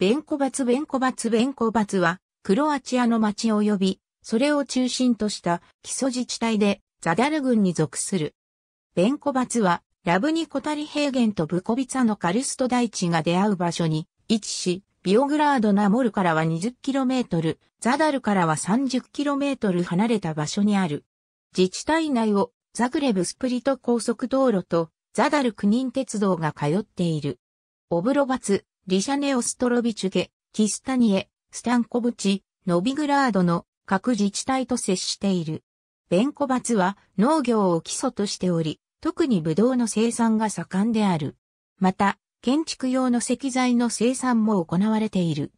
ベンコバツベンコバツベンコバツは、クロアチアの町及び、それを中心とした基礎自治体で、ザダル軍に属する。ベンコバツは、ラブニコタリ平原とブコビツァのカルスト大地が出会う場所に位置し、ビオグラードナモルからは 20km、ザダルからは 30km 離れた場所にある。自治体内をザグレブスプリト高速道路とザダル区人鉄道が通っている。オブロバツ、リシャネオストロビチュゲ、キスタニエ、スタンコブチ、ノビグラードの各自治体と接している。ベンコバツは農業を基礎としており、特にブドウの生産が盛んである。また、建築用の石材の生産も行われている。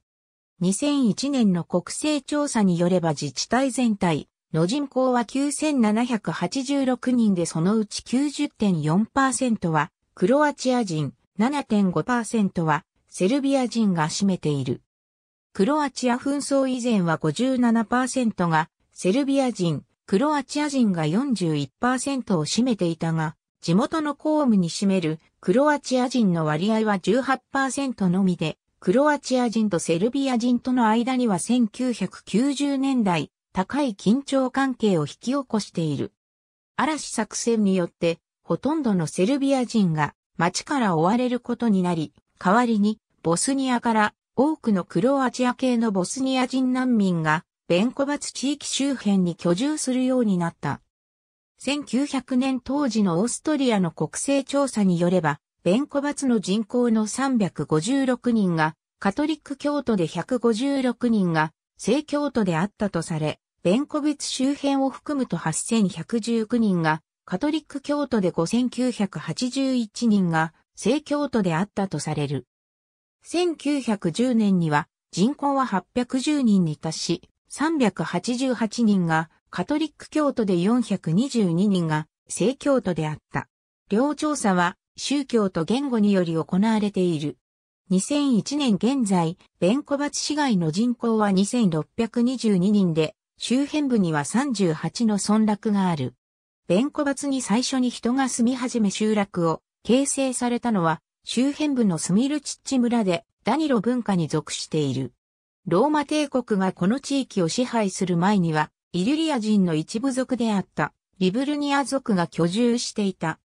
2001年の国勢調査によれば自治体全体の人口は9786人でそのうち90.4%はクロアチア人、7.5%はセルビア人が占めている。クロアチア紛争以前は57%がセルビア人、クロアチア人が41%を占めていたが、地元の公務に占めるクロアチア人の割合は18%のみで、クロアチア人とセルビア人との間には1990年代、高い緊張関係を引き起こしている。嵐作戦によって、ほとんどのセルビア人が街から追われることになり、代わりに、ボスニアから多くのクロアチア系のボスニア人難民が、ベンコバツ地域周辺に居住するようになった。1900年当時のオーストリアの国勢調査によれば、ベンコバツの人口の356人が、カトリック教徒で156人が、正教徒であったとされ、ベンコベツ周辺を含むと8119人が、カトリック教徒で5981人が、正教徒であったとされる。1910年には人口は810人に達し、388人がカトリック教徒で422人が正教徒であった。両調査は宗教と言語により行われている。2001年現在、ベンコバ市街の人口は2622人で、周辺部には38の村落がある。ベンコバツに最初に人が住み始め集落を形成されたのは周辺部のスミルチッチ村でダニロ文化に属している。ローマ帝国がこの地域を支配する前にはイリュリア人の一部族であったリブルニア族が居住していた。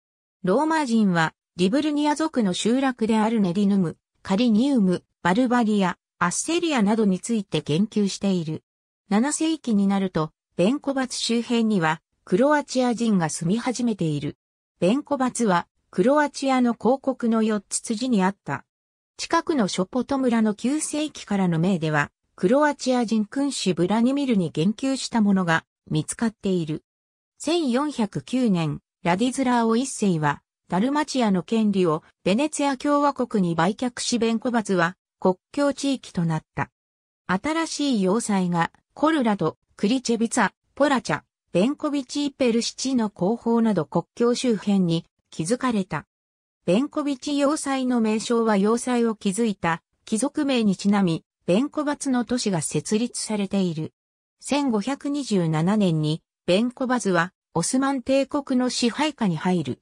ローマ人はリブルニア族の集落であるネリヌム、カリニウム、バルバリア、アッセリアなどについて言及している。7世紀になると、ベンコバツ周辺にはクロアチア人が住み始めている。ベンコバツはクロアチアの広告の四つ辻にあった。近くのショポト村の9世紀からの名では、クロアチア人君主ブラニミルに言及したものが見つかっている。1409年、ラディズラーオ一世は、ダルマチアの権利をベネツィア共和国に売却しベンコバズは国境地域となった。新しい要塞がコルラド、クリチェビツァ、ポラチャ、ベンコビチーペルシチの後方など国境周辺に築かれた。ベンコビチ要塞の名称は要塞を築いた貴族名にちなみ、ベンコバツの都市が設立されている。1527年にベンコバズはオスマン帝国の支配下に入る。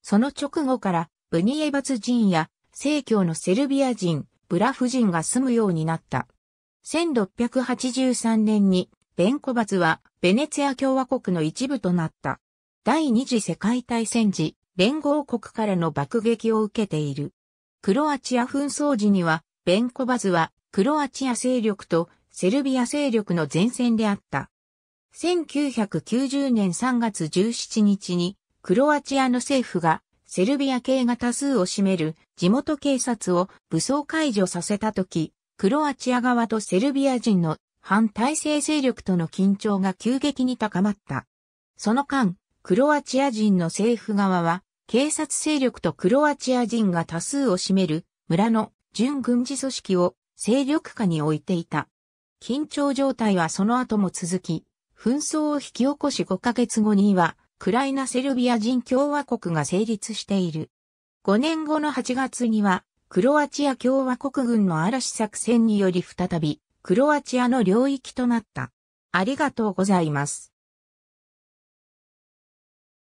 その直後からブニエバツ人や正教のセルビア人、ブラフ人が住むようになった。1683年にベンコバズはベネツィア共和国の一部となった。第二次世界大戦時、連合国からの爆撃を受けている。クロアチア紛争時には、ベンコバズは、クロアチア勢力とセルビア勢力の前線であった。1990年3月17日に、クロアチアの政府が、セルビア系が多数を占める地元警察を武装解除させたとき、クロアチア側とセルビア人の反体制勢力との緊張が急激に高まった。その間、クロアチア人の政府側は警察勢力とクロアチア人が多数を占める村の準軍事組織を勢力下に置いていた。緊張状態はその後も続き、紛争を引き起こし5ヶ月後には、クライナセルビア人共和国が成立している。5年後の8月には、クロアチア共和国軍の嵐作戦により再び、クロアチアの領域となった。ありがとうございます。